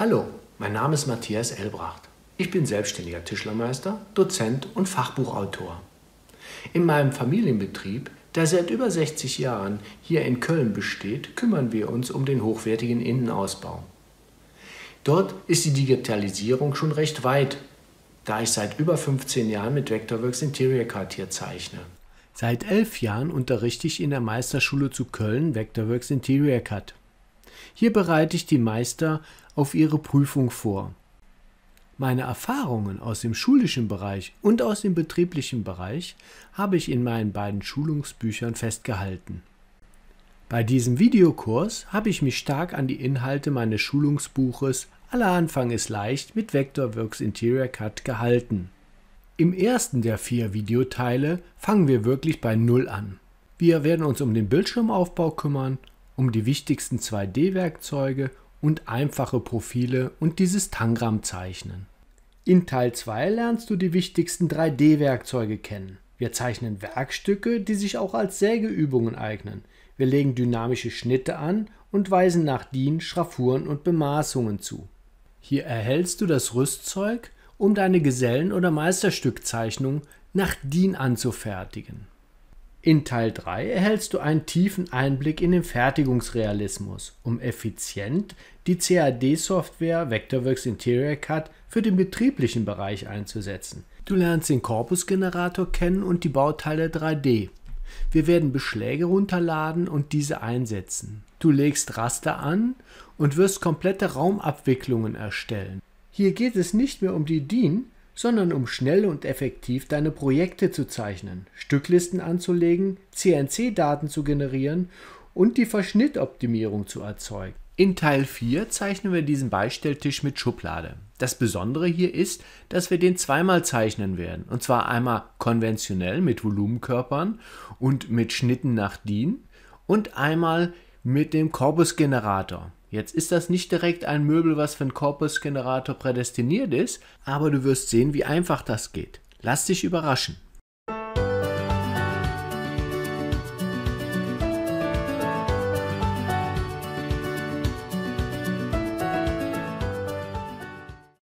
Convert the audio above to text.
Hallo, mein Name ist Matthias Elbracht. Ich bin selbstständiger Tischlermeister, Dozent und Fachbuchautor. In meinem Familienbetrieb, der seit über 60 Jahren hier in Köln besteht, kümmern wir uns um den hochwertigen Innenausbau. Dort ist die Digitalisierung schon recht weit, da ich seit über 15 Jahren mit Vectorworks Interior hier zeichne. Seit elf Jahren unterrichte ich in der Meisterschule zu Köln Vectorworks Interior Cut. Hier bereite ich die Meister auf ihre Prüfung vor. Meine Erfahrungen aus dem schulischen Bereich und aus dem betrieblichen Bereich habe ich in meinen beiden Schulungsbüchern festgehalten. Bei diesem Videokurs habe ich mich stark an die Inhalte meines Schulungsbuches Aller Anfang ist leicht mit Vectorworks Interior Cut gehalten. Im ersten der vier Videoteile fangen wir wirklich bei Null an. Wir werden uns um den Bildschirmaufbau kümmern um die wichtigsten 2D-Werkzeuge und einfache Profile und dieses Tangram zeichnen. In Teil 2 lernst du die wichtigsten 3D-Werkzeuge kennen. Wir zeichnen Werkstücke, die sich auch als Sägeübungen eignen. Wir legen dynamische Schnitte an und weisen nach DIN Schraffuren und Bemaßungen zu. Hier erhältst du das Rüstzeug, um deine Gesellen- oder Meisterstückzeichnung nach DIN anzufertigen. In Teil 3 erhältst du einen tiefen Einblick in den Fertigungsrealismus, um effizient die CAD-Software Vectorworks Interior Cut für den betrieblichen Bereich einzusetzen. Du lernst den Korpusgenerator kennen und die Bauteile 3D. Wir werden Beschläge runterladen und diese einsetzen. Du legst Raster an und wirst komplette Raumabwicklungen erstellen. Hier geht es nicht mehr um die DIN, sondern um schnell und effektiv deine Projekte zu zeichnen, Stücklisten anzulegen, CNC-Daten zu generieren und die Verschnittoptimierung zu erzeugen. In Teil 4 zeichnen wir diesen Beistelltisch mit Schublade. Das Besondere hier ist, dass wir den zweimal zeichnen werden. Und zwar einmal konventionell mit Volumenkörpern und mit Schnitten nach DIN und einmal mit dem Korpusgenerator. Jetzt ist das nicht direkt ein Möbel, was für einen Korpusgenerator prädestiniert ist, aber du wirst sehen, wie einfach das geht. Lass dich überraschen.